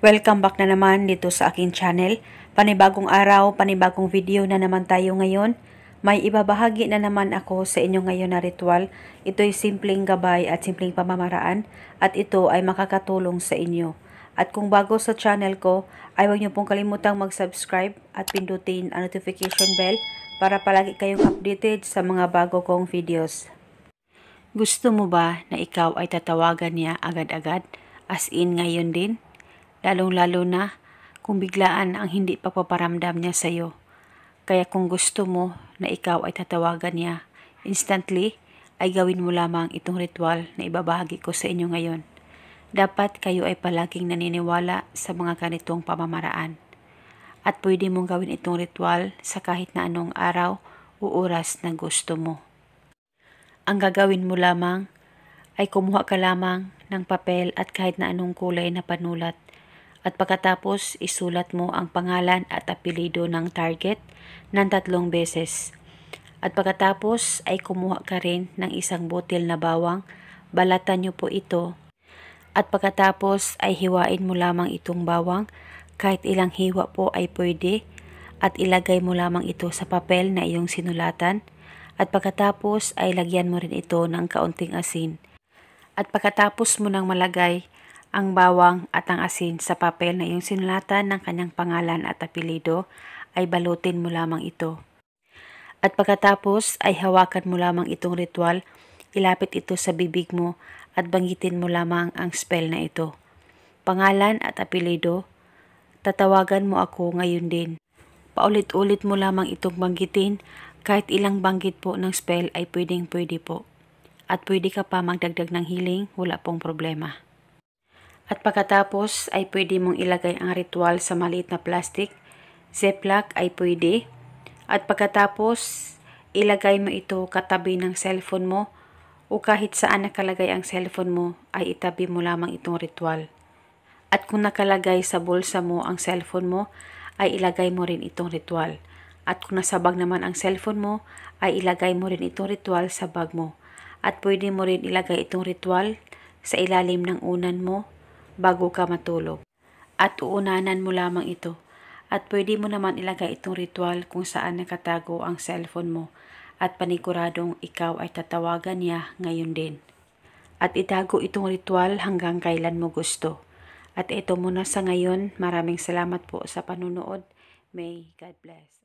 Welcome back na naman dito sa akin channel. Panibagong araw, panibagong video na naman tayo ngayon. May ibabahagi na naman ako sa inyo ngayon na ritual. Ito'y simpleng gabay at simpleng pamamaraan at ito ay makakatulong sa inyo. At kung bago sa channel ko, ay huwag niyo pong kalimutang mag-subscribe at pindutin ang notification bell para palagi kayong updated sa mga bago kong videos. Gusto mo ba na ikaw ay tatawagan niya agad-agad? As in ngayon din? lalong-lalo na kung biglaan ang hindi pagpaparamdam niya sa iyo. Kaya kung gusto mo na ikaw ay tatawagan niya instantly, ay gawin mo lamang itong ritual na ibabahagi ko sa inyo ngayon. Dapat kayo ay palaging naniniwala sa mga ganitong pamamaraan. At pwede mong gawin itong ritual sa kahit na anong araw o oras na gusto mo. Ang gagawin mo lamang ay kumuha ka lamang ng papel at kahit na anong kulay na panulat at pagkatapos, isulat mo ang pangalan at apelido ng target ng tatlong beses. At pagkatapos ay kumuha ka rin ng isang butil na bawang, balatan niyo po ito. At pagkatapos ay hiwain mo lamang itong bawang, kahit ilang hiwa po ay pwede, at ilagay mo lamang ito sa papel na iyong sinulatan. At pagkatapos ay lagyan mo rin ito ng kaunting asin. At pagkatapos mo nang malagay, ang bawang at ang asin sa papel na iyong sinulatan ng kanyang pangalan at apelido ay balutin mo lamang ito. At pagkatapos ay hawakan mo lamang itong ritual, ilapit ito sa bibig mo at banggitin mo lamang ang spell na ito. Pangalan at apelido, tatawagan mo ako ngayon din. Paulit-ulit mo lamang itong banggitin, kahit ilang banggit po ng spell ay pwedeng pwede po. At pwede ka pa magdagdag ng healing, wala pong problema. At pagkatapos ay pwede mong ilagay ang ritual sa maliit na plastic. Ziplock ay pwede. At pagkatapos, ilagay mo ito katabi ng cellphone mo o kahit saan nakalagay ang cellphone mo ay itabi mo lamang itong ritual. At kung nakalagay sa bulsa mo ang cellphone mo, ay ilagay mo rin itong ritual. At kung nasa bag naman ang cellphone mo, ay ilagay mo rin itong ritual sa bag mo. At pwede mo rin ilagay itong ritual sa ilalim ng unan mo bago ka matulog. At uunanan mo lamang ito. At pwede mo naman ilagay itong ritual kung saan nakatago ang cellphone mo at paniguradong ikaw ay tatawagan niya ngayon din. At itago itong ritual hanggang kailan mo gusto. At ito muna sa ngayon. Maraming salamat po sa panunood. May God bless.